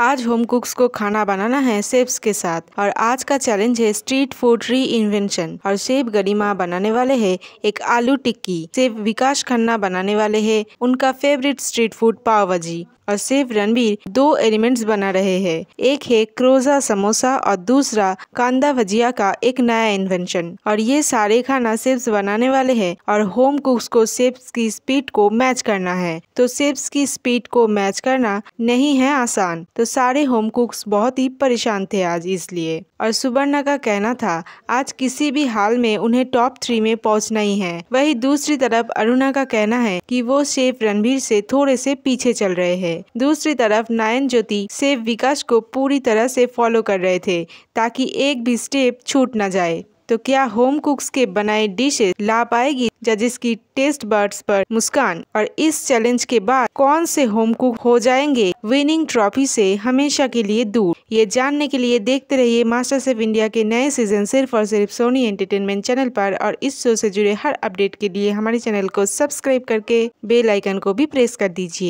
आज होम कुक्स को खाना बनाना है सेब्स के साथ और आज का चैलेंज है स्ट्रीट फूड री इन्वेंशन और सेब गरिमा बनाने वाले है एक आलू टिक्की सेब विकास खन्ना बनाने वाले है उनका फेवरेट स्ट्रीट फूड पाव भाजी और सेब रणबीर दो एलिमेंट्स बना रहे हैं एक है क्रोजा समोसा और दूसरा कांदा भजिया का एक नया इन्वेंशन और ये सारे खाना सेब्स बनाने वाले हैं और होम कुक्स को सेब्स की स्पीड को मैच करना है तो सेब्स की स्पीड को मैच करना नहीं है आसान तो सारे होम कुक्स बहुत ही परेशान थे आज इसलिए और सुबर्णा का कहना था आज किसी भी हाल में उन्हें टॉप थ्री में पहुंचना ही है वहीं दूसरी तरफ अरुणा का कहना है कि वो शेफ रणबीर से थोड़े से पीछे चल रहे हैं दूसरी तरफ नायन ज्योति सेफ विकास को पूरी तरह से फॉलो कर रहे थे ताकि एक भी स्टेप छूट न जाए तो क्या होम कुक्स के बनाए डिशेज ला पाएगी जजेस की टेस्ट बर्ड्स पर मुस्कान और इस चैलेंज के बाद कौन से होम कुक हो जाएंगे विनिंग ट्रॉफी से हमेशा के लिए दूर ये जानने के लिए देखते रहिए मास्टर सेफ इंडिया के नए सीजन सिर्फ और सिर्फ सोनी एंटरटेनमेंट चैनल पर और इस शो से जुड़े हर अपडेट के लिए हमारे चैनल को सब्सक्राइब करके बेलाइकन को भी प्रेस कर दीजिए